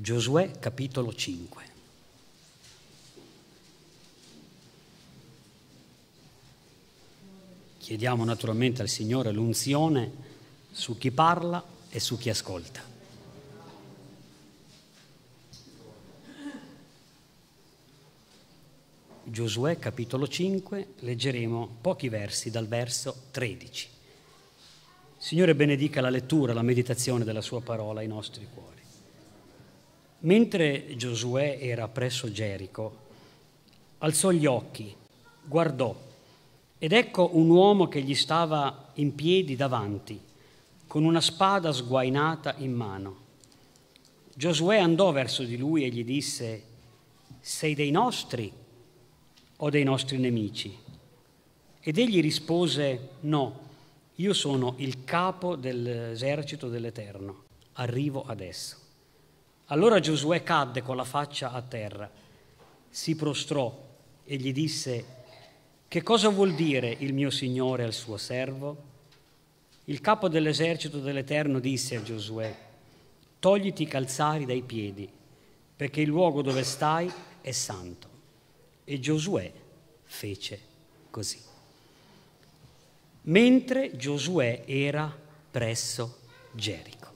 Giosuè capitolo 5. Chiediamo naturalmente al Signore l'unzione su chi parla e su chi ascolta. Giosuè capitolo 5, leggeremo pochi versi dal verso 13. Signore benedica la lettura, la meditazione della sua parola ai nostri cuori. Mentre Giosuè era presso Gerico, alzò gli occhi, guardò, ed ecco un uomo che gli stava in piedi davanti, con una spada sguainata in mano. Giosuè andò verso di lui e gli disse, sei dei nostri o dei nostri nemici? Ed egli rispose, no, io sono il capo dell'esercito dell'Eterno, arrivo adesso. Allora Giosuè cadde con la faccia a terra, si prostrò e gli disse, che cosa vuol dire il mio Signore al suo servo? Il capo dell'esercito dell'Eterno disse a Giosuè, togliti i calzari dai piedi, perché il luogo dove stai è santo. E Giosuè fece così. Mentre Giosuè era presso Gerico,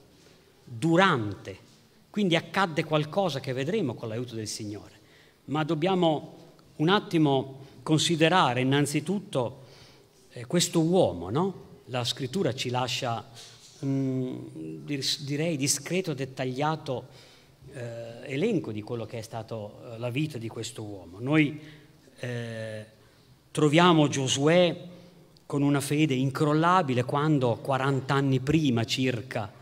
durante quindi accadde qualcosa che vedremo con l'aiuto del Signore, ma dobbiamo un attimo considerare innanzitutto eh, questo uomo, no? La scrittura ci lascia, un mm, direi, discreto, dettagliato eh, elenco di quello che è stata eh, la vita di questo uomo. Noi eh, troviamo Giosuè con una fede incrollabile quando 40 anni prima circa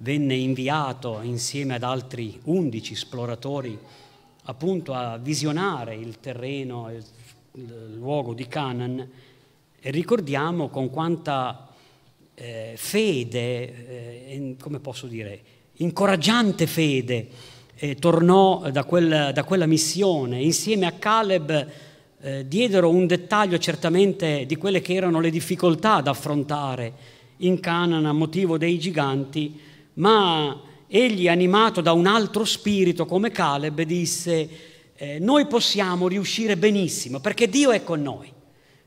venne inviato insieme ad altri undici esploratori appunto a visionare il terreno, il, luogo di Canaan e ricordiamo con quanta eh, fede, eh, come posso dire, incoraggiante fede eh, tornò da, quel, da, quella missione. Insieme a Caleb eh, diedero un dettaglio certamente di quelle che erano le difficoltà da affrontare in Canaan a motivo dei giganti, ma egli, animato da un altro spirito come Caleb, disse, eh, noi possiamo riuscire benissimo perché Dio è con noi,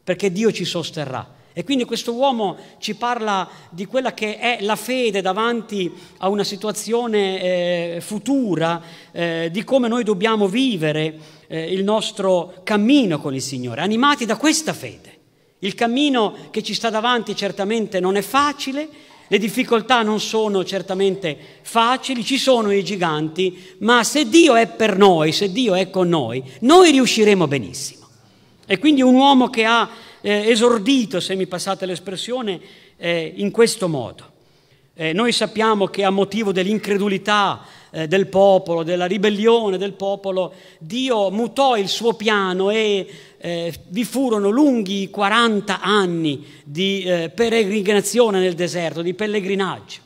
perché Dio ci sosterrà. E quindi questo uomo ci parla di quella che è la fede davanti a una situazione eh, futura, eh, di come noi dobbiamo vivere eh, il nostro cammino con il Signore, animati da questa fede. Il cammino che ci sta davanti certamente non è facile, le difficoltà non sono certamente facili, ci sono i giganti, ma se Dio è per noi, se Dio è con noi, noi riusciremo benissimo. E quindi un uomo che ha eh, esordito, se mi passate l'espressione, eh, in questo modo. Eh, noi sappiamo che a motivo dell'incredulità eh, del popolo, della ribellione del popolo, Dio mutò il suo piano e eh, vi furono lunghi 40 anni di eh, peregrinazione nel deserto, di pellegrinaggio.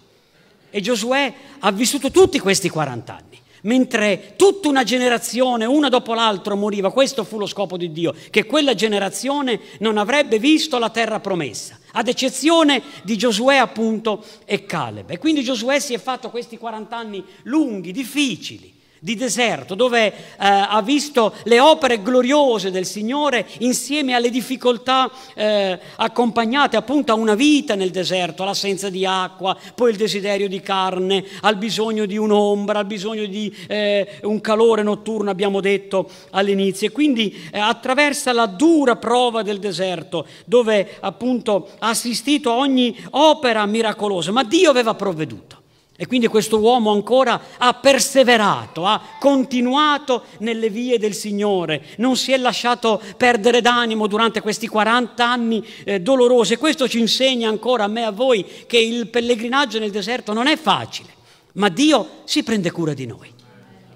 E Giosuè ha vissuto tutti questi 40 anni mentre tutta una generazione, una dopo l'altra, moriva. Questo fu lo scopo di Dio, che quella generazione non avrebbe visto la terra promessa, ad eccezione di Giosuè appunto e Caleb. E quindi Giosuè si è fatto questi 40 anni lunghi, difficili, di deserto, dove eh, ha visto le opere gloriose del Signore insieme alle difficoltà eh, accompagnate appunto a una vita nel deserto, all'assenza di acqua, poi il desiderio di carne, al bisogno di un'ombra, al bisogno di eh, un calore notturno, abbiamo detto all'inizio. E quindi eh, attraversa la dura prova del deserto, dove appunto ha assistito a ogni opera miracolosa, ma Dio aveva provveduto. E quindi questo uomo ancora ha perseverato, ha continuato nelle vie del Signore, non si è lasciato perdere d'animo durante questi 40 anni eh, dolorosi. E questo ci insegna ancora a me e a voi che il pellegrinaggio nel deserto non è facile, ma Dio si prende cura di noi.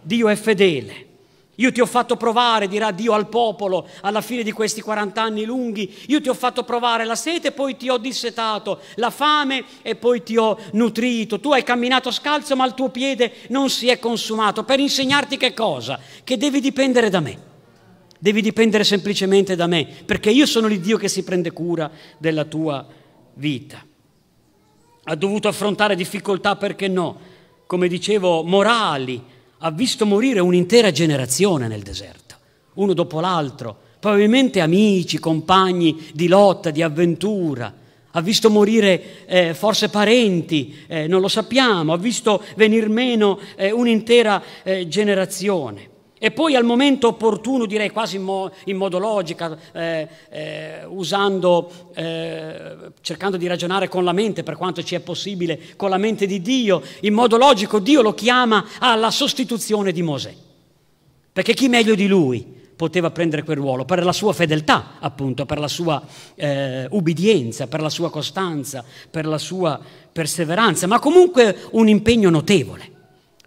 Dio è fedele. Io ti ho fatto provare, dirà Dio al popolo alla fine di questi 40 anni lunghi, io ti ho fatto provare la sete, e poi ti ho dissetato, la fame e poi ti ho nutrito. Tu hai camminato scalzo ma il tuo piede non si è consumato. Per insegnarti che cosa? Che devi dipendere da me. Devi dipendere semplicemente da me, perché io sono l'Iddio che si prende cura della tua vita. Ha dovuto affrontare difficoltà perché no, come dicevo, morali, ha visto morire un'intera generazione nel deserto, uno dopo l'altro, probabilmente amici, compagni di lotta, di avventura, ha visto morire eh, forse parenti, eh, non lo sappiamo, ha visto venir meno eh, un'intera eh, generazione. E poi al momento opportuno, direi quasi in, mo, in modo logico, eh, eh, usando, eh, cercando di ragionare con la mente per quanto ci è possibile, con la mente di Dio, in modo logico Dio lo chiama alla sostituzione di Mosè. Perché chi meglio di lui poteva prendere quel ruolo? Per la sua fedeltà, appunto, per la sua eh, ubbidienza, per la sua costanza, per la sua perseveranza, ma comunque un impegno notevole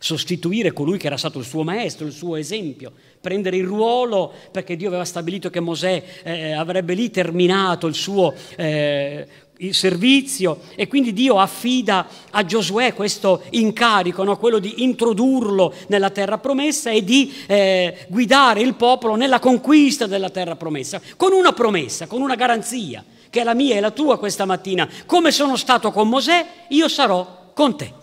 sostituire colui che era stato il suo maestro, il suo esempio, prendere il ruolo perché Dio aveva stabilito che Mosè eh, avrebbe lì terminato il suo eh, il servizio e quindi Dio affida a Giosuè questo incarico, no? quello di introdurlo nella terra promessa e di eh, guidare il popolo nella conquista della terra promessa, con una promessa, con una garanzia, che è la mia e la tua questa mattina, come sono stato con Mosè, io sarò con te.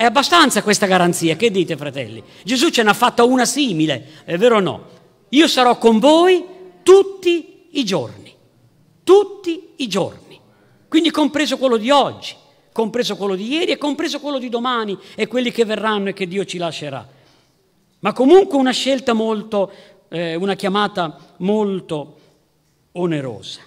È abbastanza questa garanzia, che dite fratelli? Gesù ce n'ha fatta una simile, è vero o no? Io sarò con voi tutti i giorni, tutti i giorni, quindi compreso quello di oggi, compreso quello di ieri e compreso quello di domani e quelli che verranno e che Dio ci lascerà. Ma comunque una scelta molto, eh, una chiamata molto onerosa.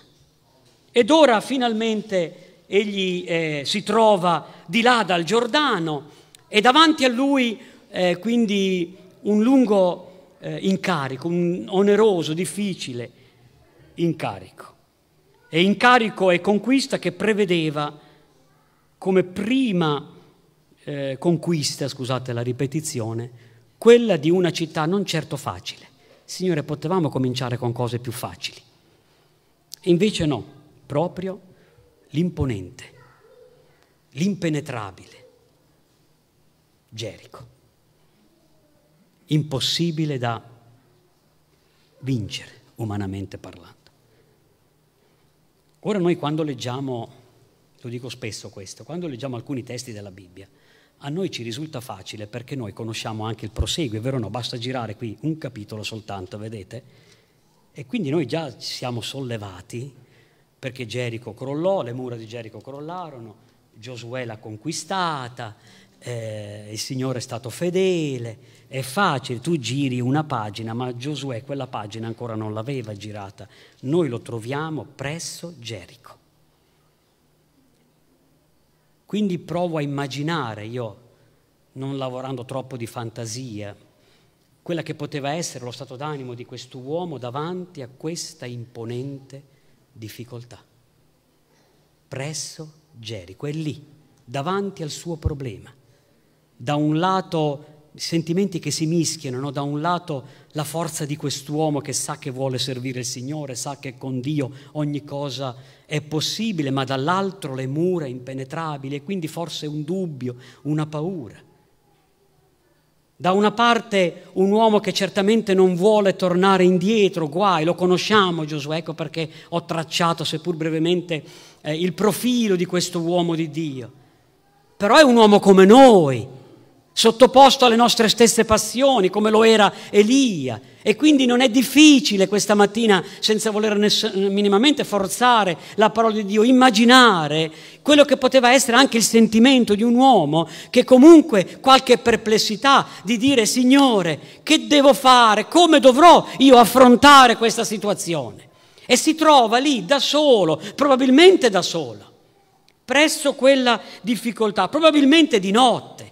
Ed ora finalmente egli eh, si trova di là dal Giordano e davanti a lui eh, quindi un lungo eh, incarico, un oneroso, difficile incarico. E incarico e conquista che prevedeva come prima eh, conquista, scusate la ripetizione, quella di una città non certo facile. Signore, potevamo cominciare con cose più facili. E invece no, proprio l'imponente, l'impenetrabile, Gerico, impossibile da vincere, umanamente parlando. Ora noi quando leggiamo, lo dico spesso questo, quando leggiamo alcuni testi della Bibbia, a noi ci risulta facile perché noi conosciamo anche il proseguo, è vero o no? Basta girare qui un capitolo soltanto, vedete? E quindi noi già siamo sollevati perché Gerico crollò, le mura di Gerico crollarono, Giosuè l'ha conquistata, eh, il Signore è stato fedele, è facile, tu giri una pagina, ma Giosuè quella pagina ancora non l'aveva girata. Noi lo troviamo presso Gerico. Quindi provo a immaginare, io non lavorando troppo di fantasia, quella che poteva essere lo stato d'animo di quest'uomo davanti a questa imponente difficoltà. Presso Gerico, è lì, davanti al suo problema da un lato sentimenti che si mischiano, no? da un lato la forza di quest'uomo che sa che vuole servire il Signore, sa che con Dio ogni cosa è possibile, ma dall'altro le mura impenetrabili e quindi forse un dubbio, una paura. Da una parte un uomo che certamente non vuole tornare indietro, guai, lo conosciamo Giosuè, ecco perché ho tracciato, seppur brevemente, eh, il profilo di questo uomo di Dio. Però è un uomo come noi, sottoposto alle nostre stesse passioni, come lo era Elia. E quindi non è difficile questa mattina, senza voler minimamente forzare la parola di Dio, immaginare quello che poteva essere anche il sentimento di un uomo che comunque qualche perplessità di dire Signore, che devo fare? Come dovrò io affrontare questa situazione? E si trova lì da solo, probabilmente da sola, presso quella difficoltà, probabilmente di notte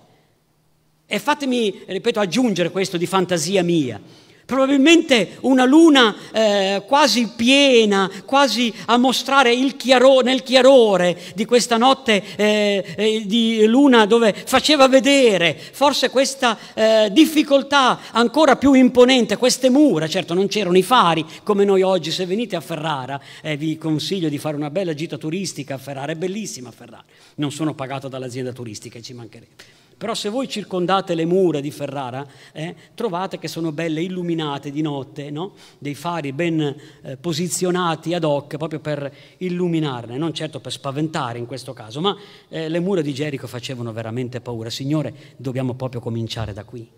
e fatemi, ripeto, aggiungere questo di fantasia mia. Probabilmente una luna eh, quasi piena, quasi a mostrare chiaro, nel chiarore di questa notte eh, eh, di luna dove faceva vedere forse questa eh, difficoltà ancora più imponente, queste mura, certo non c'erano i fari come noi oggi, se venite a Ferrara eh, vi consiglio di fare una bella gita turistica a Ferrara, è bellissima Ferrara, non sono pagato dall'azienda turistica, ci mancherebbe però se voi circondate le mura di Ferrara, eh, trovate che sono belle illuminate di notte, no? dei fari ben eh, posizionati ad hoc proprio per illuminarne, non certo per spaventare in questo caso, ma eh, le mura di Gerico facevano veramente paura. Signore, dobbiamo proprio cominciare da qui.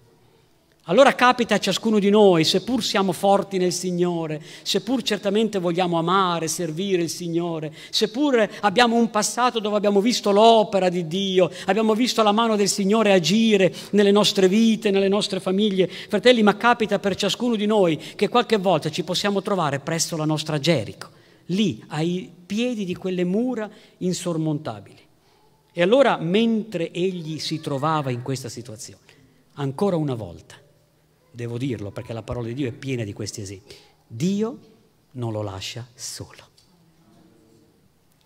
Allora capita a ciascuno di noi, seppur siamo forti nel Signore, seppur certamente vogliamo amare, servire il Signore, seppur abbiamo un passato dove abbiamo visto l'opera di Dio, abbiamo visto la mano del Signore agire nelle nostre vite, nelle nostre famiglie, fratelli, ma capita per ciascuno di noi che qualche volta ci possiamo trovare presso la nostra Gerico, lì ai piedi di quelle mura insormontabili. E allora, mentre egli si trovava in questa situazione, ancora una volta, devo dirlo perché la parola di Dio è piena di questi esempi. Dio non lo lascia solo.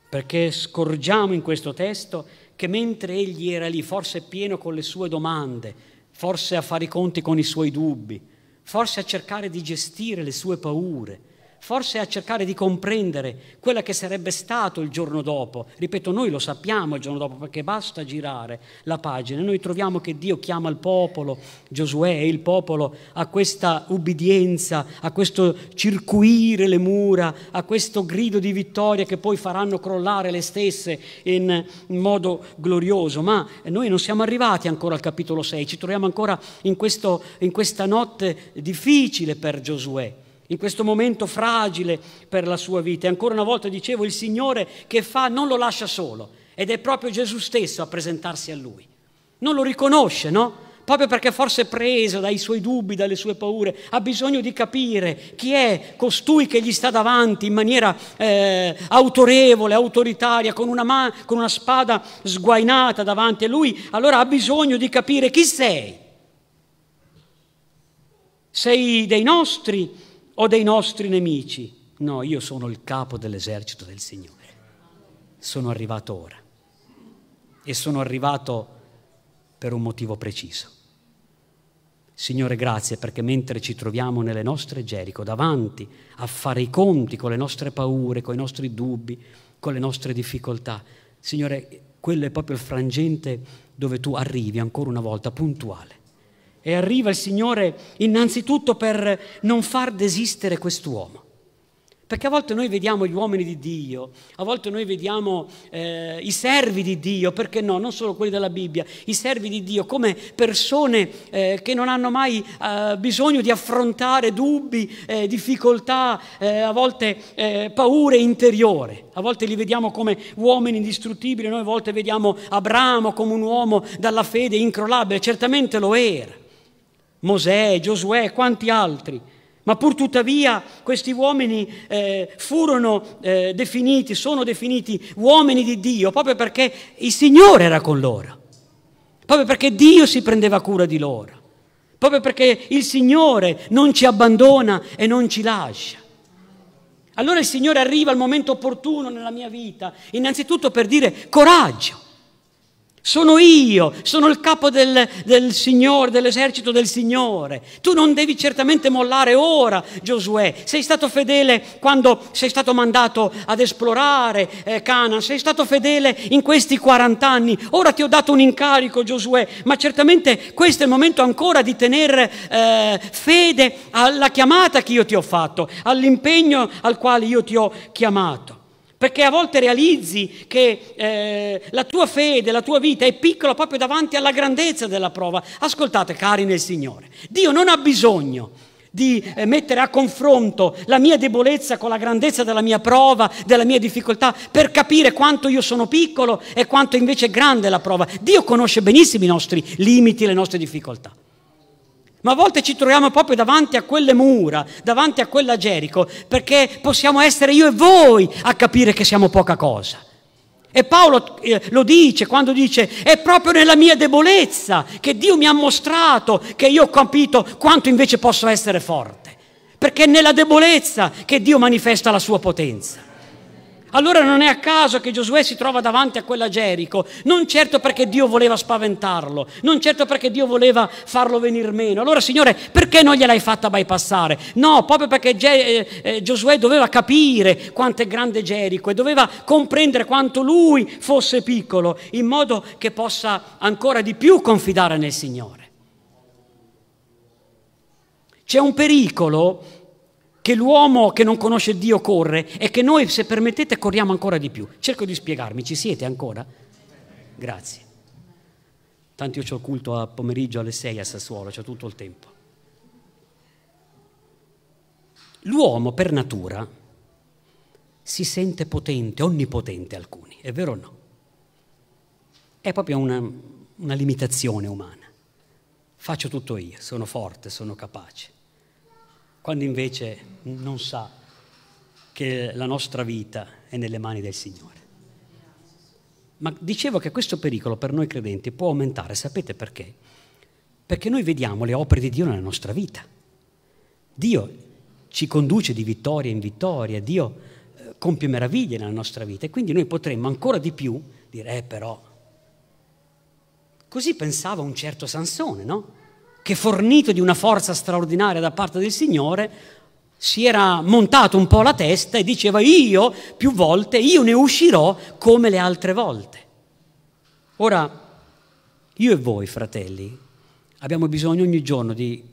Perché scorgiamo in questo testo che mentre egli era lì, forse pieno con le sue domande, forse a fare i conti con i suoi dubbi, forse a cercare di gestire le sue paure, forse a cercare di comprendere quello che sarebbe stato il giorno dopo. Ripeto, noi lo sappiamo il giorno dopo perché basta girare la pagina. Noi troviamo che Dio chiama il popolo, Giosuè e il popolo, a questa ubbidienza, a questo circuire le mura, a questo grido di vittoria che poi faranno crollare le stesse in modo glorioso. Ma noi non siamo arrivati ancora al capitolo 6, ci troviamo ancora in, questo, in questa notte difficile per Giosuè in questo momento fragile per la sua vita. E ancora una volta dicevo, il Signore che fa non lo lascia solo ed è proprio Gesù stesso a presentarsi a lui. Non lo riconosce, no? Proprio perché forse è preso dai suoi dubbi, dalle sue paure, ha bisogno di capire chi è costui che gli sta davanti in maniera eh, autorevole, autoritaria, con una, man- con una spada sguainata davanti a lui. Allora ha bisogno di capire chi sei. Sei dei nostri, o dei nostri nemici. No, io sono il capo dell'esercito del Signore. Sono arrivato ora. E sono arrivato per un motivo preciso. Signore, grazie perché mentre ci troviamo nelle nostre Gerico, davanti a fare i conti con le nostre paure, con i nostri dubbi, con le nostre difficoltà, Signore, quello è proprio il frangente dove tu arrivi ancora una volta puntuale e arriva il Signore innanzitutto per non far desistere quest'uomo. Perché a volte noi vediamo gli uomini di Dio, a volte noi vediamo eh, i servi di Dio, perché no, non solo quelli della Bibbia, i servi di Dio come persone eh, che non hanno mai eh, bisogno di affrontare dubbi, eh, difficoltà, eh, a volte eh, paure interiore. A volte li vediamo come uomini indistruttibili, noi a volte vediamo Abramo come un uomo dalla fede incrollabile, certamente lo era Mosè, Giosuè, quanti altri. Ma pur tuttavia questi uomini eh, furono eh, definiti, sono definiti uomini di Dio proprio perché il Signore era con loro, proprio perché Dio si prendeva cura di loro, proprio perché il Signore non ci abbandona e non ci lascia. Allora il Signore arriva al momento opportuno nella mia vita, innanzitutto per dire coraggio, sono io, sono il capo del, del Signore, dell'esercito del Signore. Tu non devi certamente mollare ora, Giosuè. Sei stato fedele quando sei stato mandato ad esplorare eh, Canaan, sei stato fedele in questi 40 anni. Ora ti ho dato un incarico, Giosuè, ma certamente questo è il momento ancora di tenere eh, fede alla chiamata che io ti ho fatto, all'impegno al quale io ti ho chiamato perché a volte realizzi che eh, la tua fede, la tua vita è piccola proprio davanti alla grandezza della prova. Ascoltate, cari nel Signore, Dio non ha bisogno di eh, mettere a confronto la mia debolezza con la grandezza della mia prova, della mia difficoltà, per capire quanto io sono piccolo e quanto invece è grande la prova. Dio conosce benissimo i nostri limiti, le nostre difficoltà. Ma a volte ci troviamo proprio davanti a quelle mura, davanti a quella Gerico, perché possiamo essere io e voi a capire che siamo poca cosa. E Paolo eh, lo dice quando dice, è proprio nella mia debolezza che Dio mi ha mostrato che io ho capito quanto invece posso essere forte. Perché è nella debolezza che Dio manifesta la sua potenza. Allora non è a caso che Giosuè si trova davanti a quella Gerico, non certo perché Dio voleva spaventarlo, non certo perché Dio voleva farlo venir meno. Allora Signore, perché non gliel'hai fatta bypassare? No, proprio perché eh, eh, Giosuè doveva capire quanto è grande Gerico e doveva comprendere quanto lui fosse piccolo, in modo che possa ancora di più confidare nel Signore. C'è un pericolo che l'uomo che non conosce Dio corre e che noi, se permettete, corriamo ancora di più. Cerco di spiegarmi, ci siete ancora? Grazie. Tanto io ho il culto a pomeriggio alle 6 a Sassuolo, c'è tutto il tempo. L'uomo per natura si sente potente, onnipotente alcuni, è vero o no? È proprio una, una limitazione umana. Faccio tutto io, sono forte, sono capace quando invece non sa che la nostra vita è nelle mani del Signore. Ma dicevo che questo pericolo per noi credenti può aumentare, sapete perché? Perché noi vediamo le opere di Dio nella nostra vita. Dio ci conduce di vittoria in vittoria, Dio eh, compie meraviglie nella nostra vita e quindi noi potremmo ancora di più dire, eh però, così pensava un certo Sansone, no? che fornito di una forza straordinaria da parte del Signore, si era montato un po' la testa e diceva io più volte, io ne uscirò come le altre volte. Ora, io e voi, fratelli, abbiamo bisogno ogni giorno di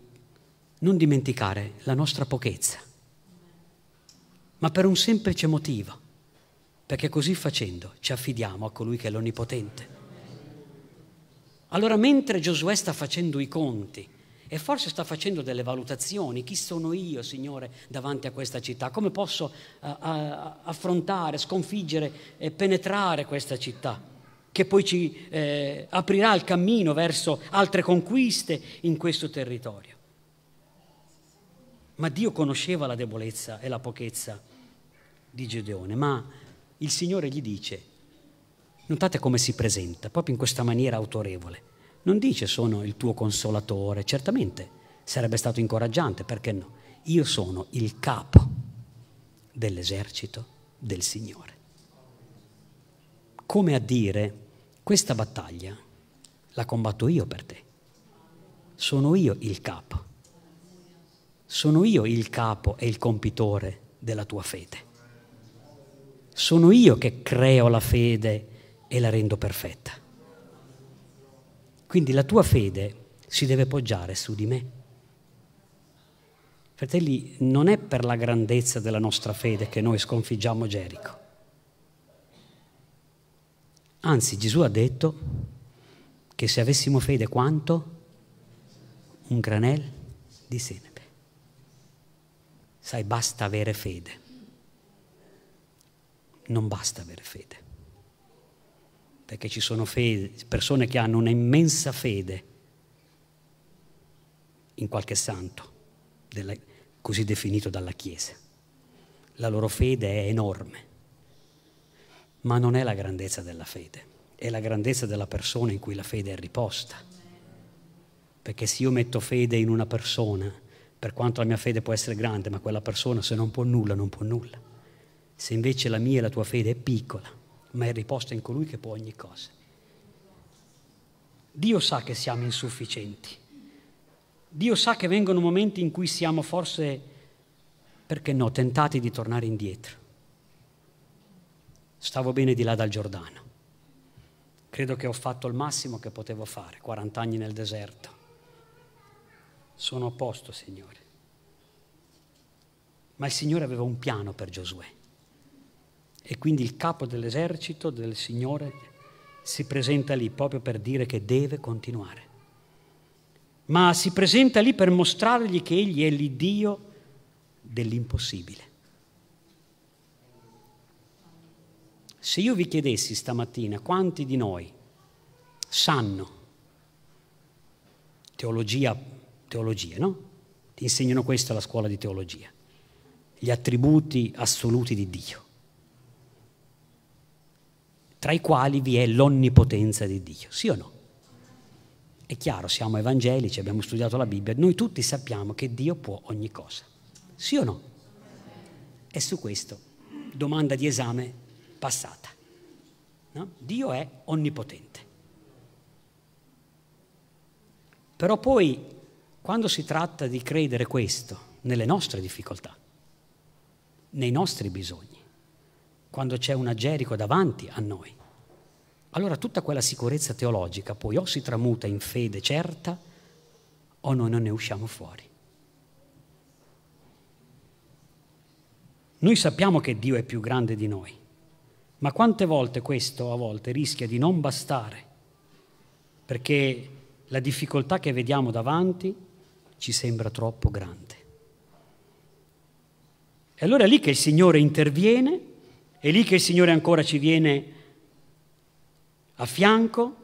non dimenticare la nostra pochezza, ma per un semplice motivo, perché così facendo ci affidiamo a colui che è l'Onnipotente. Allora mentre Giosuè sta facendo i conti e forse sta facendo delle valutazioni, chi sono io, Signore, davanti a questa città? Come posso eh, a, a, affrontare, sconfiggere e penetrare questa città? Che poi ci eh, aprirà il cammino verso altre conquiste in questo territorio. Ma Dio conosceva la debolezza e la pochezza di Gedeone, ma il Signore gli dice, Notate come si presenta, proprio in questa maniera autorevole. Non dice sono il tuo consolatore, certamente sarebbe stato incoraggiante, perché no? Io sono il capo dell'esercito del Signore. Come a dire, questa battaglia la combatto io per te. Sono io il capo. Sono io il capo e il compitore della tua fede. Sono io che creo la fede e la rendo perfetta. Quindi la tua fede si deve poggiare su di me. Fratelli, non è per la grandezza della nostra fede che noi sconfiggiamo Gerico. Anzi, Gesù ha detto che se avessimo fede quanto? Un granel di senape. Sai, basta avere fede. Non basta avere fede perché ci sono fede, persone che hanno un'immensa fede in qualche santo, della, così definito dalla Chiesa. La loro fede è enorme, ma non è la grandezza della fede, è la grandezza della persona in cui la fede è riposta. Perché se io metto fede in una persona, per quanto la mia fede può essere grande, ma quella persona se non può nulla, non può nulla. Se invece la mia e la tua fede è piccola, ma è riposta in colui che può ogni cosa. Dio sa che siamo insufficienti. Dio sa che vengono momenti in cui siamo forse, perché no, tentati di tornare indietro. Stavo bene di là dal Giordano. Credo che ho fatto il massimo che potevo fare, 40 anni nel deserto. Sono a posto, Signore. Ma il Signore aveva un piano per Giosuè. E quindi il capo dell'esercito del Signore si presenta lì proprio per dire che deve continuare. Ma si presenta lì per mostrargli che egli è l'Iddio dell'impossibile. Se io vi chiedessi stamattina quanti di noi sanno teologia, teologia, no? Ti insegnano questo alla scuola di teologia, gli attributi assoluti di Dio tra i quali vi è l'onnipotenza di Dio, sì o no? È chiaro, siamo evangelici, abbiamo studiato la Bibbia, noi tutti sappiamo che Dio può ogni cosa, sì o no? E su questo, domanda di esame passata. No? Dio è onnipotente. Però poi, quando si tratta di credere questo, nelle nostre difficoltà, nei nostri bisogni, quando c'è una Gerico davanti a noi. Allora tutta quella sicurezza teologica poi o si tramuta in fede certa o noi non ne usciamo fuori. Noi sappiamo che Dio è più grande di noi, ma quante volte questo a volte rischia di non bastare, perché la difficoltà che vediamo davanti ci sembra troppo grande. E allora è lì che il Signore interviene è lì che il Signore ancora ci viene a fianco,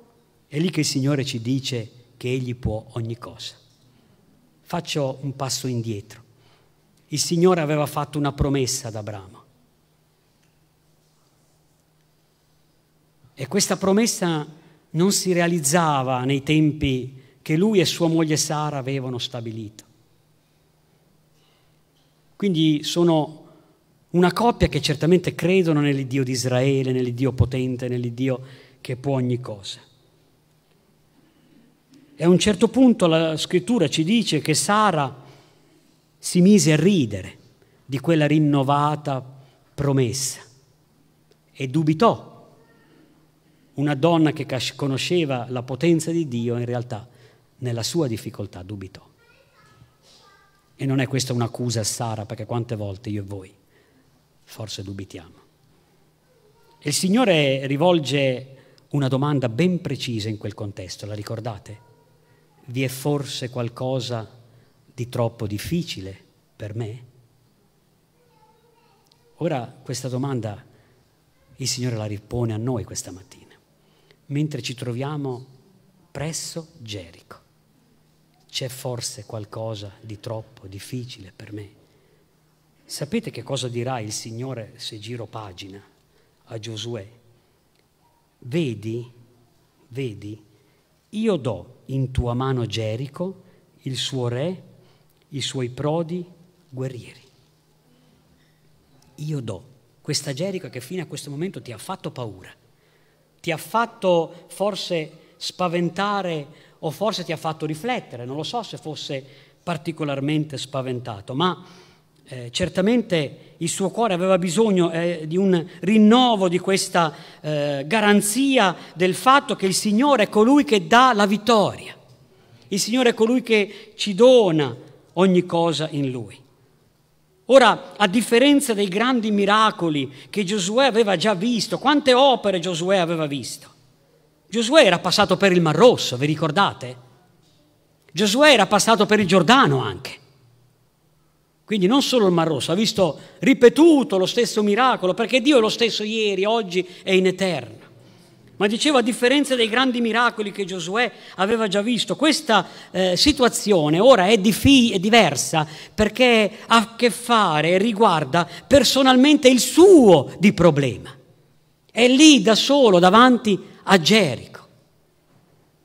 è lì che il Signore ci dice che Egli può ogni cosa. Faccio un passo indietro. Il Signore aveva fatto una promessa ad Abramo. E questa promessa non si realizzava nei tempi che lui e sua moglie Sara avevano stabilito. Quindi sono una coppia che certamente credono nell'Iddio di Israele, nell'Iddio potente, nell'Iddio che può ogni cosa. E a un certo punto la scrittura ci dice che Sara si mise a ridere di quella rinnovata promessa e dubitò. Una donna che conosceva la potenza di Dio in realtà nella sua difficoltà dubitò. E non è questa un'accusa a Sara, perché quante volte io e voi forse dubitiamo. E il Signore rivolge una domanda ben precisa in quel contesto, la ricordate? Vi è forse qualcosa di troppo difficile per me? Ora questa domanda il Signore la ripone a noi questa mattina, mentre ci troviamo presso Gerico. C'è forse qualcosa di troppo difficile per me? Sapete che cosa dirà il Signore se giro pagina a Giosuè? Vedi, vedi, io do in tua mano Gerico, il suo re, i suoi prodi guerrieri. Io do questa Gerico che fino a questo momento ti ha fatto paura, ti ha fatto forse spaventare o forse ti ha fatto riflettere, non lo so se fosse particolarmente spaventato, ma eh, certamente il suo cuore aveva bisogno eh, di un rinnovo di questa eh, garanzia del fatto che il Signore è colui che dà la vittoria, il Signore è colui che ci dona ogni cosa in Lui. Ora, a differenza dei grandi miracoli che Giosuè aveva già visto, quante opere Giosuè aveva visto? Giosuè era passato per il Mar Rosso, vi ricordate? Giosuè era passato per il Giordano anche. Quindi non solo il Mar Rosso, ha visto ripetuto lo stesso miracolo, perché Dio è lo stesso ieri, oggi e in eterno. Ma dicevo, a differenza dei grandi miracoli che Giosuè aveva già visto, questa eh, situazione ora è, di è diversa perché ha a che fare e riguarda personalmente il suo di problema. È lì da solo davanti a Gerico.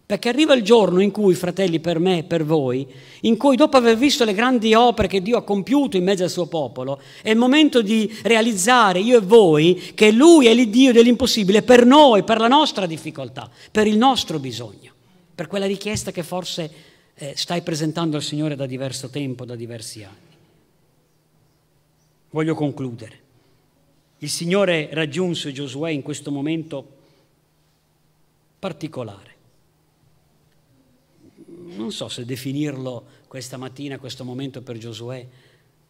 Perché arriva il giorno in cui, fratelli, per me e per voi, in cui dopo aver visto le grandi opere che Dio ha compiuto in mezzo al suo popolo, è il momento di realizzare, io e voi, che Lui è l'Iddio dell'impossibile per noi, per la nostra difficoltà, per il nostro bisogno, per quella richiesta che forse eh, stai presentando al Signore da diverso tempo, da diversi anni. Voglio concludere. Il Signore raggiunse Giosuè in questo momento particolare non so se definirlo questa mattina, questo momento per Giosuè,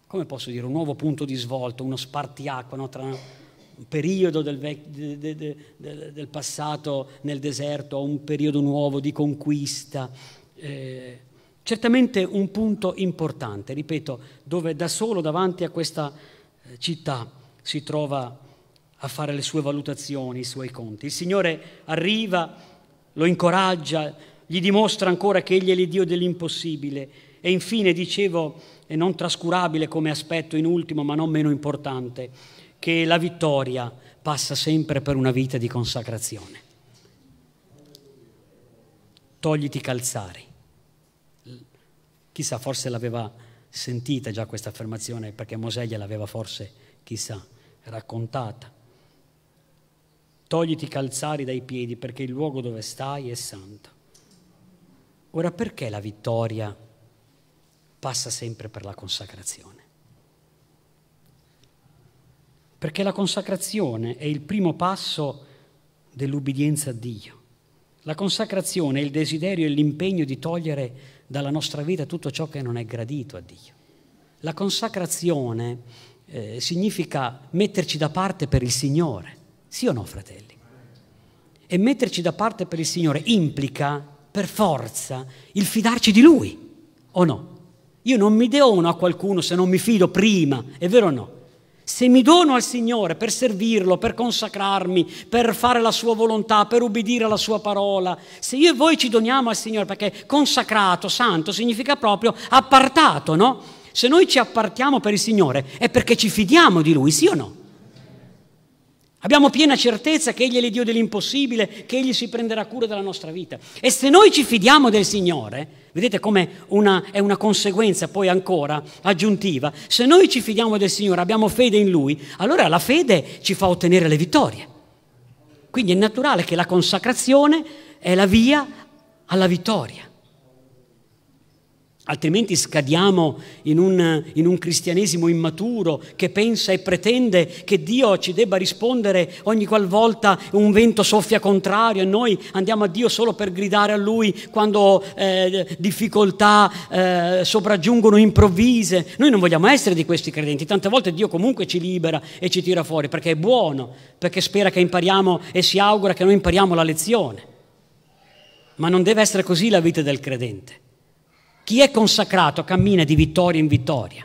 come posso dire, un nuovo punto di svolta, uno spartiacque no? tra un periodo del, de, de, de, del, passato nel deserto a un periodo nuovo di conquista. Eh, certamente un punto importante, ripeto, dove da solo davanti a questa eh, città si trova a fare le sue valutazioni, i suoi conti. Il Signore arriva, lo incoraggia, gli dimostra ancora che egli è l'Iddio dell'impossibile. E infine dicevo, e non trascurabile come aspetto in ultimo, ma non meno importante, che la vittoria passa sempre per una vita di consacrazione. Togliti i calzari. Chissà, forse l'aveva sentita già questa affermazione, perché Mosè gliel'aveva forse, chissà, raccontata. Togliti i calzari dai piedi, perché il luogo dove stai è santo. Ora perché la vittoria passa sempre per la consacrazione? Perché la consacrazione è il primo passo dell'ubbidienza a Dio. La consacrazione è il desiderio e l'impegno di togliere dalla nostra vita tutto ciò che non è gradito a Dio. La consacrazione eh, significa metterci da parte per il Signore, sì o no fratelli? E metterci da parte per il Signore implica per forza il fidarci di Lui, o no? Io non mi dono a qualcuno se non mi fido prima, è vero o no? Se mi dono al Signore per servirlo, per consacrarmi, per fare la sua volontà, per ubbidire alla sua parola, se io e voi ci doniamo al Signore, perché consacrato, santo, significa proprio appartato, no? Se noi ci appartiamo per il Signore è perché ci fidiamo di Lui, sì o no? Abbiamo piena certezza che Egli è il Dio dell'impossibile, che Egli si prenderà cura della nostra vita. E se noi ci fidiamo del Signore, vedete come una, è una conseguenza poi ancora aggiuntiva, se noi ci fidiamo del Signore, abbiamo fede in Lui, allora la fede ci fa ottenere le vittorie. Quindi è naturale che la consacrazione è la via alla vittoria. Altrimenti scadiamo in un, in un, cristianesimo immaturo che pensa e pretende che Dio ci debba rispondere ogni qualvolta un vento soffia contrario e noi andiamo a Dio solo per gridare a Lui quando eh, difficoltà eh, sopraggiungono improvvise. Noi non vogliamo essere di questi credenti, tante volte Dio comunque ci libera e ci tira fuori perché è buono, perché spera che impariamo e si augura che noi impariamo la lezione. Ma non deve essere così la vita del credente. Chi è consacrato cammina di vittoria in vittoria,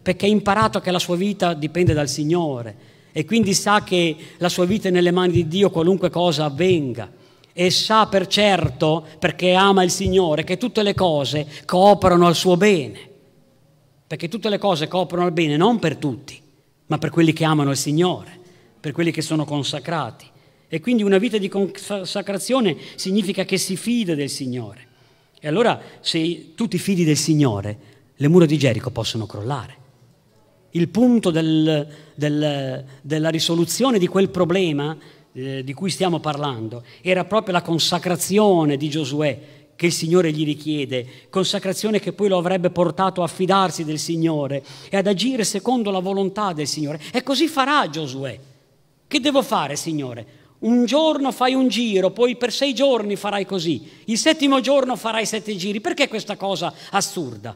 perché ha imparato che la sua vita dipende dal Signore e quindi sa che la sua vita è nelle mani di Dio qualunque cosa avvenga e sa per certo, perché ama il Signore, che tutte le cose cooperano al suo bene. Perché tutte le cose cooperano al bene non per tutti, ma per quelli che amano il Signore, per quelli che sono consacrati. E quindi una vita di consacrazione significa che si fida del Signore e allora se tu ti fidi del Signore, le mura di Gerico possono crollare. Il punto del, del, della risoluzione di quel problema eh, di cui stiamo parlando era proprio la consacrazione di Giosuè che il Signore gli richiede, consacrazione che poi lo avrebbe portato a fidarsi del Signore e ad agire secondo la volontà del Signore. E così farà Giosuè. Che devo fare, Signore? Un giorno fai un giro, poi per sei giorni farai così, il settimo giorno farai sette giri. Perché questa cosa assurda?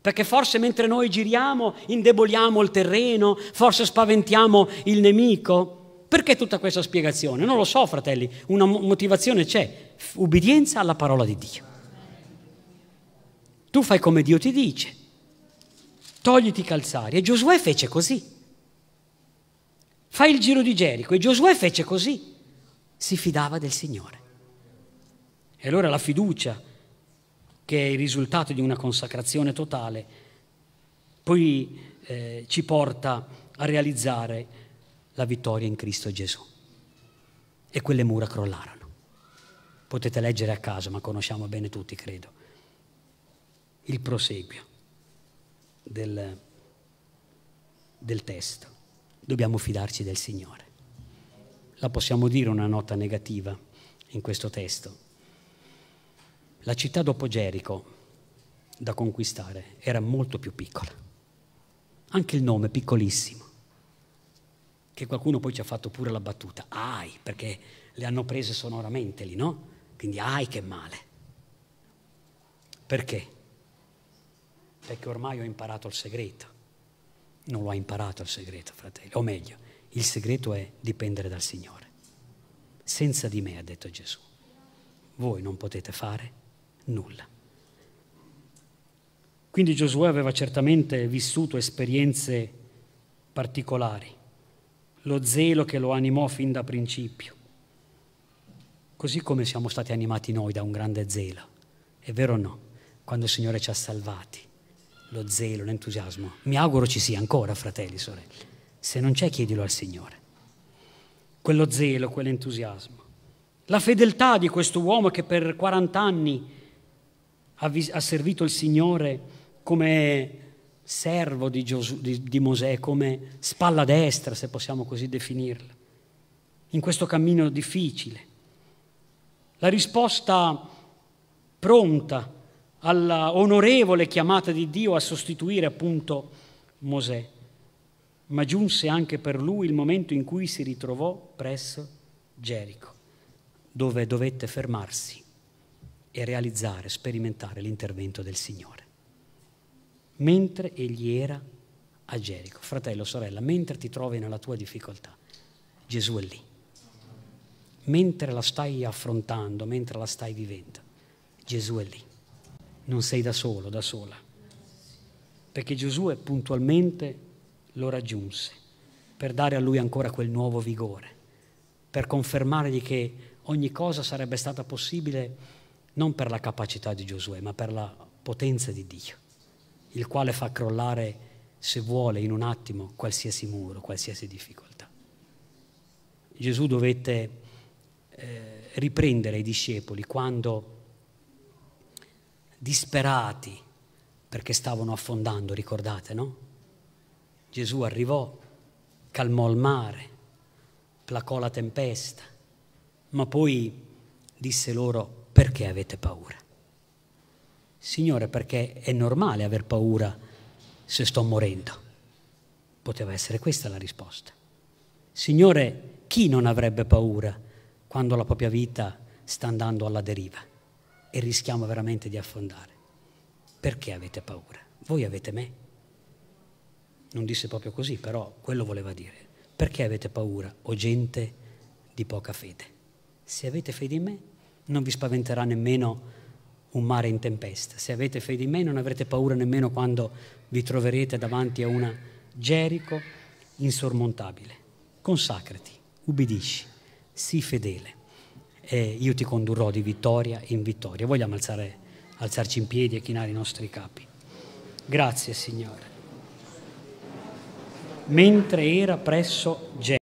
Perché forse mentre noi giriamo indeboliamo il terreno, forse spaventiamo il nemico? Perché tutta questa spiegazione? Non lo so, fratelli, una motivazione c'è, ubbidienza alla parola di Dio. Tu fai come Dio ti dice, togliti i calzari. E Giosuè fece così. Fai il giro di Gerico e Giosuè fece così si fidava del Signore. E allora la fiducia, che è il risultato di una consacrazione totale, poi eh, ci porta a realizzare la vittoria in Cristo Gesù. E quelle mura crollarono. Potete leggere a casa, ma conosciamo bene tutti, credo, il proseguio del, del testo. Dobbiamo fidarci del Signore la possiamo dire una nota negativa in questo testo. La città dopo Gerico da conquistare era molto più piccola, anche il nome piccolissimo, che qualcuno poi ci ha fatto pure la battuta, ai, perché le hanno prese sonoramente lì, no? Quindi ai che male. Perché? Perché ormai ho imparato il segreto. Non lo l'ho imparato il segreto, fratello, o meglio, il segreto è dipendere dal Signore. Senza di me, ha detto Gesù, voi non potete fare nulla. Quindi Giosuè aveva certamente vissuto esperienze particolari, lo zelo che lo animò fin da principio, così come siamo stati animati noi da un grande zelo, è vero o no? Quando il Signore ci ha salvati, lo zelo, l'entusiasmo, mi auguro ci sia ancora, fratelli e sorelle. Se non c'è, chiedilo al Signore. Quello zelo, quell'entusiasmo. La fedeltà di questo uomo che per 40 anni ha, ha servito il Signore come servo di, Gios- di, di Mosè, come spalla destra, se possiamo così definirla, in questo cammino difficile. La risposta pronta alla onorevole chiamata di Dio a sostituire appunto Mosè ma giunse anche per lui il momento in cui si ritrovò presso Gerico, dove dovette fermarsi e realizzare, sperimentare l'intervento del Signore. Mentre egli era a Gerico, fratello, sorella, mentre ti trovi nella tua difficoltà, Gesù è lì. Mentre la stai affrontando, mentre la stai vivendo, Gesù è lì. Non sei da solo, da sola. Perché Gesù è puntualmente lo raggiunse per dare a lui ancora quel nuovo vigore, per confermargli che ogni cosa sarebbe stata possibile non per la capacità di Giosuè, ma per la potenza di Dio, il quale fa crollare, se vuole, in un attimo qualsiasi muro, qualsiasi difficoltà. Gesù dovette eh, riprendere i discepoli quando, disperati perché stavano affondando, ricordate, no? Gesù arrivò, calmò il mare, placò la tempesta, ma poi disse loro perché avete paura? Signore, perché è normale aver paura se sto morendo? Poteva essere questa la risposta. Signore, chi non avrebbe paura quando la propria vita sta andando alla deriva e rischiamo veramente di affondare? Perché avete paura? Voi avete me non disse proprio così, però quello voleva dire, perché avete paura, o gente di poca fede? Se avete fede in me, non vi spaventerà nemmeno un mare in tempesta. Se avete fede in me, non avrete paura nemmeno quando vi troverete davanti a una Gerico insormontabile. Consacrati, ubbidisci, sii fedele e io ti condurrò di vittoria in vittoria. Vogliamo alzare, alzarci in piedi e chinare i nostri capi. Grazie Signore mentre era presso Genova.